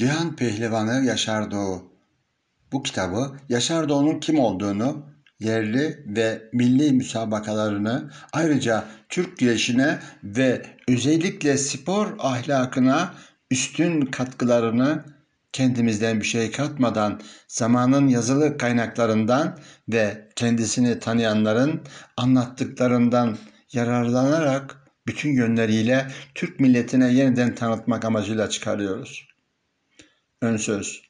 Cihan Pehlivanı Yaşar Doğu. Bu kitabı Yaşar Doğu'nun kim olduğunu, yerli ve milli müsabakalarını, ayrıca Türk güreşine ve özellikle spor ahlakına üstün katkılarını kendimizden bir şey katmadan zamanın yazılı kaynaklarından ve kendisini tanıyanların anlattıklarından yararlanarak bütün yönleriyle Türk milletine yeniden tanıtmak amacıyla çıkarıyoruz. Ön söz.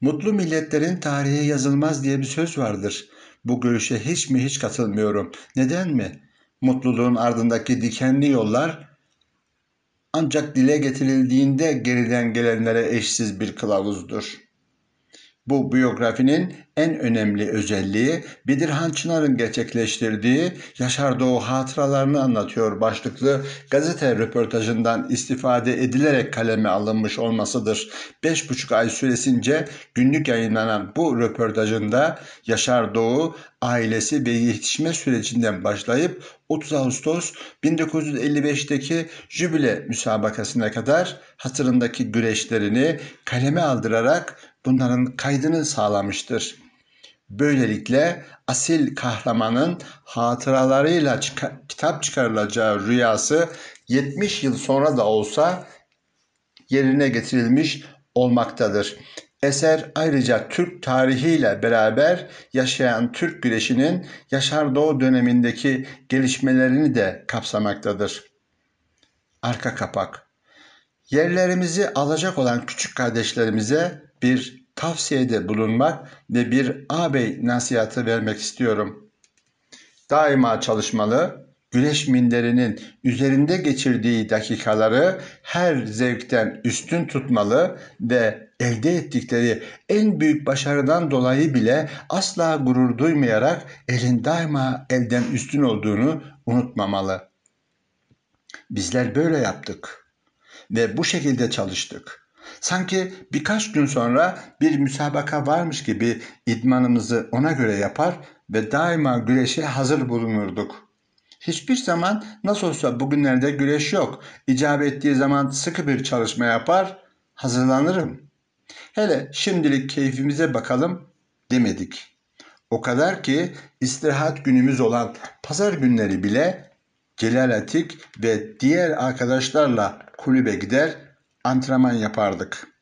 Mutlu milletlerin tarihi yazılmaz diye bir söz vardır. Bu görüşe hiç mi hiç katılmıyorum. Neden mi? Mutluluğun ardındaki dikenli yollar ancak dile getirildiğinde geriden gelenlere eşsiz bir kılavuzdur.'' Bu biyografinin en önemli özelliği Bedirhan Çınar'ın gerçekleştirdiği Yaşar Doğu hatıralarını anlatıyor başlıklı gazete röportajından istifade edilerek kaleme alınmış olmasıdır. 5,5 ay süresince günlük yayınlanan bu röportajında Yaşar Doğu ailesi ve yetişme sürecinden başlayıp 30 Ağustos 1955'teki jübile müsabakasına kadar hatırındaki güreşlerini kaleme aldırarak bunların kaydını sağlamıştır. Böylelikle asil kahramanın hatıralarıyla çıka- kitap çıkarılacağı rüyası 70 yıl sonra da olsa yerine getirilmiş olmaktadır. Eser ayrıca Türk tarihiyle beraber yaşayan Türk güreşinin Yaşar Doğu dönemindeki gelişmelerini de kapsamaktadır. Arka kapak. Yerlerimizi alacak olan küçük kardeşlerimize bir tavsiyede bulunmak ve bir ağabey nasihatı vermek istiyorum. Daima çalışmalı, güneş minderinin üzerinde geçirdiği dakikaları her zevkten üstün tutmalı ve elde ettikleri en büyük başarıdan dolayı bile asla gurur duymayarak elin daima elden üstün olduğunu unutmamalı. Bizler böyle yaptık ve bu şekilde çalıştık. Sanki birkaç gün sonra bir müsabaka varmış gibi idmanımızı ona göre yapar ve daima güreşe hazır bulunurduk.'' Hiçbir zaman nasıl olsa bugünlerde güreş yok. İcab ettiği zaman sıkı bir çalışma yapar, hazırlanırım. Hele şimdilik keyfimize bakalım demedik. O kadar ki istirahat günümüz olan pazar günleri bile Celal Atik ve diğer arkadaşlarla kulübe gider antrenman yapardık.''